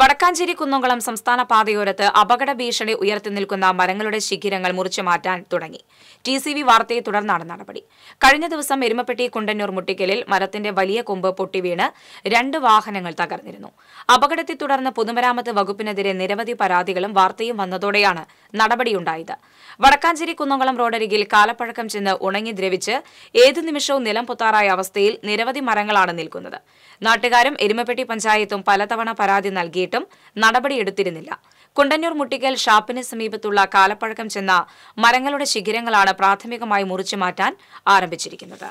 വടക്കാഞ്ചേരി കുന്നംകുളം സംസ്ഥാന പാതയോരത്ത് അപകട ഭീഷണി ഉയർത്തി നിൽക്കുന്ന മരങ്ങളുടെ ശിഖിരങ്ങൾ മുറിച്ചു മാറ്റാൻ തുടങ്ങി ടി സി വി വാർത്തയെ തുടർന്നാണ് നടപടി കഴിഞ്ഞ ദിവസം എരുമപ്പെട്ടി കുണ്ടന്നൂർ മുട്ടിക്കലിൽ മരത്തിന്റെ വലിയ കൊമ്പ് പൊട്ടിവീണ് രണ്ട് വാഹനങ്ങൾ തകർന്നിരുന്നു അപകടത്തെ തുടർന്ന് പൊതുമരാമത്ത് വകുപ്പിനെതിരെ നിരവധി പരാതികളും വാർത്തയും വന്നതോടെയാണ് നടപടിയുണ്ടായത് വടക്കാഞ്ചേരി കുന്നംകുളം റോഡരികിൽ കാലപ്പഴക്കം ചെന്ന് ഉണങ്ങി ദ്രവിച്ച് ഏതു നിമിഷവും നിലം പൊത്താറായ അവസ്ഥയിൽ നിരവധി മരങ്ങളാണ് നിൽക്കുന്നത് നാട്ടുകാരും എരുമപ്പെട്ടി പഞ്ചായത്തും പലതവണ പരാതി നൽകിയിട്ടും നടപടിയെടുത്തിരുന്നില്ല കുണ്ടന്നൂർ മുട്ടിക്കൽ ഷാപ്പിന് സമീപത്തുള്ള കാലപ്പഴക്കം ചെന്ന മരങ്ങളുടെ ശിഖിരങ്ങളാണ് പ്രാഥമികമായി മുറിച്ചു മാറ്റാൻ ആരംഭിച്ചിരിക്കുന്നത്